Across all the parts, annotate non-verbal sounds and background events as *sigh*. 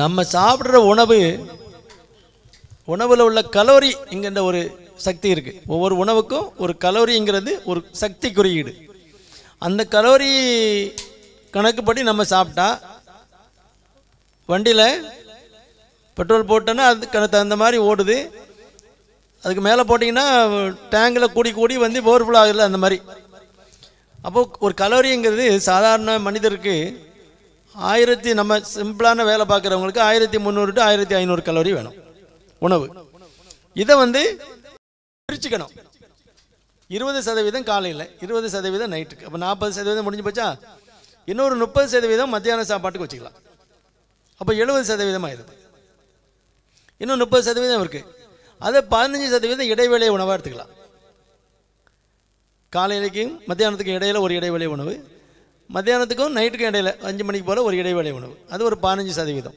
நம்ம சாப்பிட்ற உணவு உணவில் உள்ள கலோரி இங்கிற ஒரு சக்தி இருக்குது ஒவ்வொரு உணவுக்கும் ஒரு கலோரிங்கிறது ஒரு சக்தி குறியீடு அந்த கலோரி கணக்குப்படி நம்ம சாப்பிட்டா வண்டியில் பெட்ரோல் போட்டோன்னா அதுக்கு தகுந்த மாதிரி ஓடுது அதுக்கு மேலே போட்டிங்கன்னா டேங்கில் கூடி கூடி வந்து போர்ஃபுல் ஆகுது அந்த மாதிரி அப்போது ஒரு கலோரிங்கிறது சாதாரண மனிதருக்கு ஆயிரத்தி நம்ம சிம்பிளான வேலை பார்க்குறவங்களுக்கு ஆயிரத்தி முந்நூறு டு ஆயிரத்தி ஐநூறு கலோரி வேணும் உணவு இதை வந்து பிரிச்சுக்கணும் இருபது சதவீதம் காலையில் இருபது சதவீதம் நைட்டுக்கு அப்போ நாற்பது சதவீதம் முடிஞ்சு போச்சா இன்னொரு முப்பது சதவீதம் மத்தியான சாப்பாட்டுக்கு வச்சுக்கலாம் அப்போ எழுபது சதவீதம் ஆயிடுது இன்னும் முப்பது சதவீதம் இருக்குது அதை பதினஞ்சு சதவீதம் இடைவேளை உணவாக எடுத்துக்கலாம் காலையிலைக்கும் மத்தியானத்துக்கு இடையில் ஒரு இடைவேளை உணவு மத்தியானத்துக்கும் நைட்டுக்கும் இடையில அஞ்சு மணிக்கு போல் ஒரு இடைவெளி உணவு அது ஒரு பதினஞ்சு சதவீதம்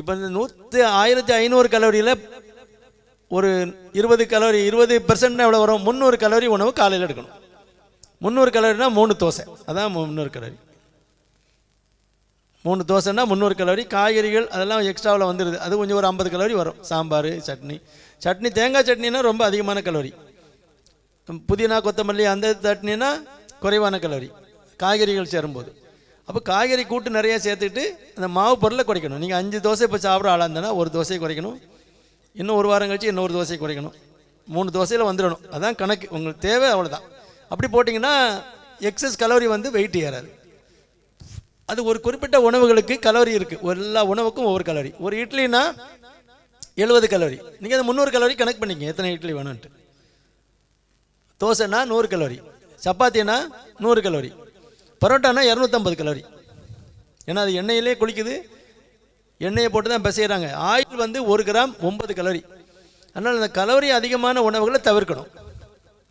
இப்போ இந்த நூற்று ஆயிரத்தி ஐநூறு கலோரியில் ஒரு இருபது கலோரி இருபது பெர்சன்ட்னா எவ்வளோ வரும் முந்நூறு கலோரி உணவு காலையில் எடுக்கணும் முந்நூறு கலோரினா மூணு தோசை அதான் முந்நூறு கலோரி மூணு தோசைன்னா முந்நூறு கலோரி காய்கறிகள் அதெல்லாம் எக்ஸ்ட்ராவில் வந்துடுது அது கொஞ்சம் ஒரு ஐம்பது கலோரி வரும் சாம்பார் சட்னி சட்னி தேங்காய் சட்னினா ரொம்ப அதிகமான கலோரி புதினா கொத்தமல்லி அந்த சட்னினா குறைவான கலோரி காய்கறிகள் சேரும்போது அப்போ காய்கறி கூட்டு நிறைய சேர்த்துக்கிட்டு அந்த மாவு பொருளை குறைக்கணும் நீங்கள் அஞ்சு தோசை இப்போ சாப்பிட்ற ஆளாக இருந்தனா ஒரு தோசையை குறைக்கணும் இன்னும் ஒரு வாரம் கழிச்சு இன்னொரு தோசையை குறைக்கணும் மூணு தோசையில் வந்துடணும் அதான் கணக்கு உங்களுக்கு தேவை அவ்வளோதான் அப்படி போட்டிங்கன்னா எக்ஸஸ் கலோரி வந்து வெயிட் ஏறாது அது ஒரு குறிப்பிட்ட உணவுகளுக்கு கலோரி இருக்குது எல்லா உணவுக்கும் ஒவ்வொரு கலோரி ஒரு இட்லினா எழுபது கலோரி நீங்கள் அந்த முந்நூறு கலோரி கணக்கு பண்ணிக்கோங்க எத்தனை இட்லி வேணும்ன்ட்டு தோசைனா நூறு கலோரி சப்பாத்தினா நூறு கலோரி பரோட்டானா இரநூத்தம்பது கலோரி ஏன்னா அது எண்ணெயிலே குளிக்குது எண்ணெயை போட்டு தான் பிசைகிறாங்க ஆயில் வந்து ஒரு கிராம் ஒன்பது கலோரி அதனால் அந்த கலோரி அதிகமான உணவுகளை தவிர்க்கணும்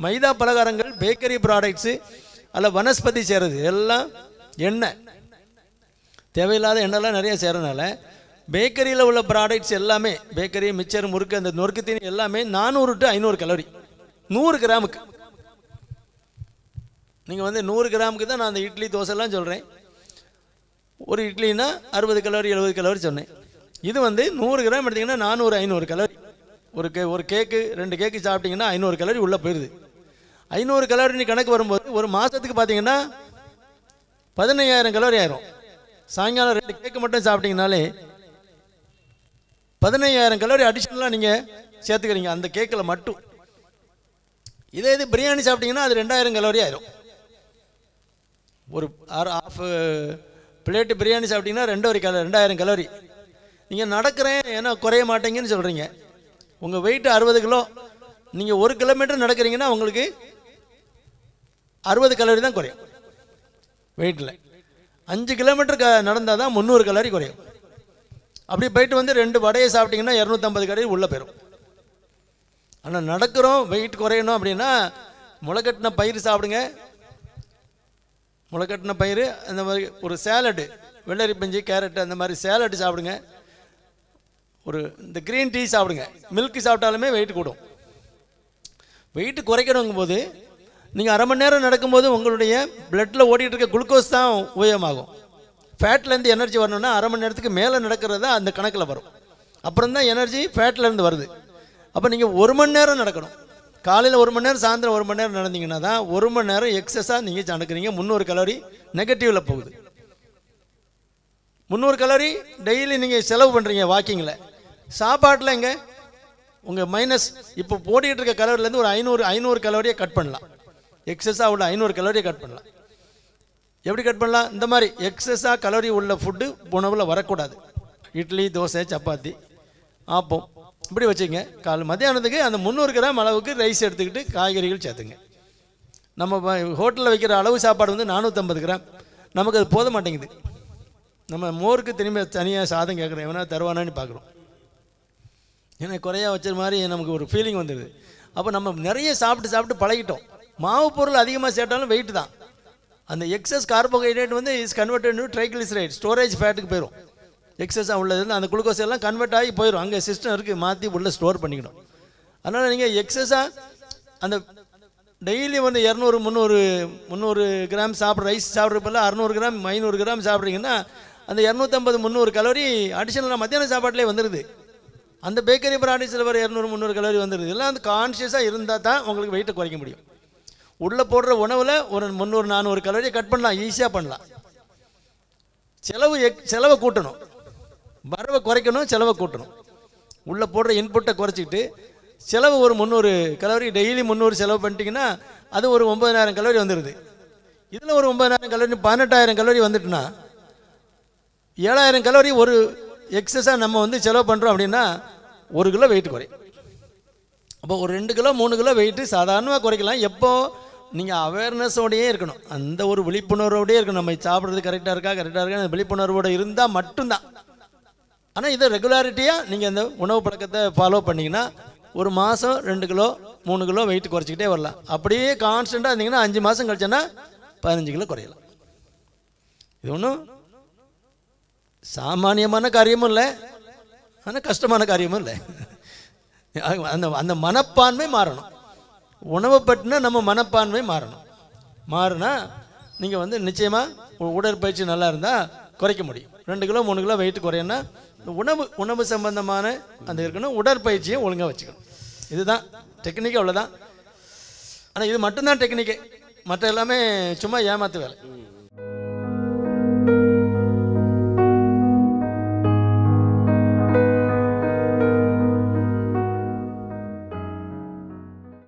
மைதா பலகாரங்கள் பேக்கரி ப்ராடக்ட்ஸு அதில் வனஸ்பதி சேருது எல்லாம் எண்ணெய் தேவையில்லாத எண்ணெய்லாம் நிறைய சேரனால பேக்கரியில் உள்ள ப்ராடக்ட்ஸ் எல்லாமே பேக்கரி மிச்சர் முறுக்கு அந்த நொறுக்கு தீனி எல்லாமே நானூறு டு ஐநூறு கலோரி நூறு கிராமுக்கு நீங்கள் வந்து நூறு கிராமுக்கு தான் நான் அந்த இட்லி தோசைலாம் சொல்கிறேன் ஒரு இட்லினா அறுபது கலோரி எழுபது கலோரி சொன்னேன் இது வந்து நூறு கிராம் எடுத்திங்கன்னா நானூறு ஐநூறு கலோரி ஒரு கே ஒரு கேக்கு ரெண்டு கேக்கு சாப்பிட்டீங்கன்னா ஐநூறு கலோரி உள்ளே போயிடுது ஐநூறு கலோரி கணக்கு வரும்போது ஒரு மாதத்துக்கு பார்த்தீங்கன்னா பதினையாயிரம் கலோரி ஆயிரும் சாயங்காலம் ரெண்டு கேக்கு மட்டும் சாப்பிட்டீங்கனாலே பதினையாயிரம் கலோரி அடிஷ்னலாக நீங்கள் சேர்த்துக்கிறீங்க அந்த கேக்கில் மட்டும் இதே இது பிரியாணி சாப்பிட்டீங்கன்னா அது ரெண்டாயிரம் கலோரி ஆயிரும் ஒரு ஆஃப் பிளேட்டு பிரியாணி சாப்பிட்டிங்கன்னா ரெண்டு ஒரு கலரி ரெண்டாயிரம் கலோரி நீங்கள் நடக்கிறேன் ஏன்னா குறைய மாட்டேங்கன்னு சொல்கிறீங்க உங்கள் வெயிட் அறுபது கிலோ நீங்கள் ஒரு கிலோமீட்டர் நடக்கிறீங்கன்னா உங்களுக்கு அறுபது கலோரி தான் குறையும் வெயிட்டில் அஞ்சு கிலோமீட்டர் க நடந்தால் தான் முந்நூறு கலோரி குறையும் அப்படி போயிட்டு வந்து ரெண்டு வடையை சாப்பிட்டிங்கன்னா இரநூத்தம்பது கலோரி உள்ளே போயிடும் ஆனால் நடக்கிறோம் வெயிட் குறையணும் அப்படின்னா முளைக்கட்டின பயிர் சாப்பிடுங்க முளைக்கட்டின பயிர் அந்த மாதிரி ஒரு சேலடு வெள்ளரி பஞ்சு கேரட்டு அந்த மாதிரி சேலட்டு சாப்பிடுங்க ஒரு இந்த க்ரீன் டீ சாப்பிடுங்க மில்க்கு சாப்பிட்டாலுமே வெயிட் கூடும் வெயிட் குறைக்கணுங்கும் போது நீங்கள் அரை மணி நேரம் நடக்கும்போது உங்களுடைய பிளட்டில் ஓடிட்டு இருக்க குளுக்கோஸ் தான் உபயோகமாகும் ஃபேட்லேருந்து எனர்ஜி வரணும்னா அரை மணி நேரத்துக்கு மேலே நடக்கிறது தான் அந்த கணக்கில் வரும் அப்புறம் தான் எனர்ஜி ஃபேட்லேருந்து வருது அப்போ நீங்கள் ஒரு மணி நேரம் நடக்கணும் காலையில் ஒரு மணி நேரம் சாயந்தரம் ஒரு மணி நேரம் நடந்தீங்கன்னா தான் ஒரு மணி நேரம் எக்ஸஸாக நீங்கள் நடக்கிறீங்க முந்நூறு கலோரி நெகட்டிவில் போகுது முந்நூறு கலோரி டெய்லி நீங்கள் செலவு பண்ணுறீங்க வாக்கிங்கில் சாப்பாட்டில் எங்கே உங்கள் மைனஸ் இப்போ போட்டிகிட்டு இருக்க கலோரிலேருந்து ஒரு ஐநூறு ஐநூறு கலோரியை கட் பண்ணலாம் எக்ஸஸாக உள்ள ஐநூறு கலோரியை கட் பண்ணலாம் எப்படி கட் பண்ணலாம் இந்த மாதிரி எக்ஸஸாக கலோரி உள்ள ஃபுட்டு உணவில் வரக்கூடாது இட்லி தோசை சப்பாத்தி ஆப்போம் இப்படி வச்சுங்க கால் மத்தியானத்துக்கு அந்த முந்நூறு கிராம் அளவுக்கு ரைஸ் எடுத்துக்கிட்டு காய்கறிகள் சேர்த்துங்க நம்ம ஹோட்டலில் வைக்கிற அளவு சாப்பாடு வந்து நானூற்றம்பது கிராம் நமக்கு அது போத மாட்டேங்குது நம்ம மோருக்கு திரும்பி தனியாக சாதம் கேட்குறோம் எவனா தருவானான்னு பார்க்குறோம் ஏன்னா குறையாக வச்ச மாதிரி நமக்கு ஒரு ஃபீலிங் வந்துடுது அப்போ நம்ம நிறைய சாப்பிட்டு சாப்பிட்டு பழகிட்டோம் மாவு பொருள் அதிகமாக சேர்த்தாலும் வெயிட் தான் அந்த எக்ஸஸ் கார்போஹைட்ரேட் வந்து is converted to triglyceride storage ஃபேட்டுக்கு போயிடும் எக்ஸஸாக உள்ளது அந்த குளுக்கோஸ் எல்லாம் கன்வெர்ட் ஆகி போயிடும் அங்கே சிஸ்டம் இருக்குது மாற்றி உள்ளே ஸ்டோர் பண்ணிக்கணும் அதனால் நீங்கள் எக்ஸஸாக அந்த டெய்லி வந்து இரநூறு முந்நூறு முந்நூறு கிராம் சாப்பிட்ற ரைஸ் சாப்பிட்றப்பெல்லாம் அறநூறு கிராம் ஐநூறு கிராம் சாப்பிட்றீங்கன்னா அந்த இரநூத்தம்பது முந்நூறு கலோரி அடிஷனலாக மத்தியான சாப்பாட்டிலே வந்துடுது அந்த பேக்கரி ப்ராடக்ட்ஸில் வர இரநூறு முந்நூறு கலோரி வந்துடுது எல்லாம் வந்து கான்ஷியஸாக இருந்தால் தான் உங்களுக்கு வெயிட்டை குறைக்க முடியும் உள்ளே போடுற உணவில் ஒரு முந்நூறு நானூறு கலோரியை கட் பண்ணலாம் ஈஸியாக பண்ணலாம் செலவு செலவை கூட்டணும் வரவை குறைக்கணும் செலவை கூட்டணும் உள்ளே போடுற இன்புட்டை குறைச்சிக்கிட்டு செலவு ஒரு முந்நூறு கலோரி டெய்லி முந்நூறு செலவு பண்ணிட்டீங்கன்னா அது ஒரு ஒம்பதனாயிரம் கலோரி வந்துடுது இதில் ஒரு ஒம்பதனாயிரம் கலோரி பதினெட்டாயிரம் கலோரி வந்துட்டுன்னா ஏழாயிரம் கலோரி ஒரு எக்ஸஸாக நம்ம வந்து செலவு பண்ணுறோம் அப்படின்னா ஒரு கிலோ வெயிட் குறையும் அப்போ ஒரு ரெண்டு கிலோ மூணு கிலோ வெயிட்டு சாதாரணமாக குறைக்கலாம் எப்போது நீங்கள் அவேர்னஸோடையே இருக்கணும் அந்த ஒரு விழிப்புணர்வோடையே இருக்கணும் நம்ம சாப்பிட்றது கரெக்டாக இருக்கா கரெக்டாக இருக்கா விழிப்புணர்வோடு இருந்தால் மட்டும்தான் ஆனால் இதை ரெகுலாரிட்டியாக நீங்கள் இந்த உணவு பழக்கத்தை ஃபாலோ பண்ணிங்கன்னா ஒரு மாதம் ரெண்டு கிலோ மூணு கிலோ வெயிட் குறைச்சிக்கிட்டே வரலாம் அப்படியே கான்ஸ்டண்ட்டாக இருந்தீங்கன்னா அஞ்சு மாதம் கழிச்சோன்னா பதினஞ்சு கிலோ குறையலாம் இது ஒன்றும் சாமானியமான காரியமும் இல்லை ஆனால் கஷ்டமான காரியமும் இல்லை *laughs* அந்த அந்த மனப்பான்மை மாறணும் உணவை பற்றினா நம்ம மனப்பான்மை மாறணும் மாறினா நீங்கள் வந்து நிச்சயமாக உடற்பயிற்சி நல்லா இருந்தால் குறைக்க முடியும் ரெண்டு கிலோ மூணு கிலோ வெயிட் குறையன்னா உணவு உணவு சம்பந்தமான அந்த இருக்கணும் உடற்பயிற்சியை ஒழுங்காக வச்சுக்கணும் இதுதான் டெக்னிக்கே அவ்வளோதான் ஆனால் இது மட்டும்தான் டெக்னிக்கே மற்ற எல்லாமே சும்மா ஏமாற்று வேலை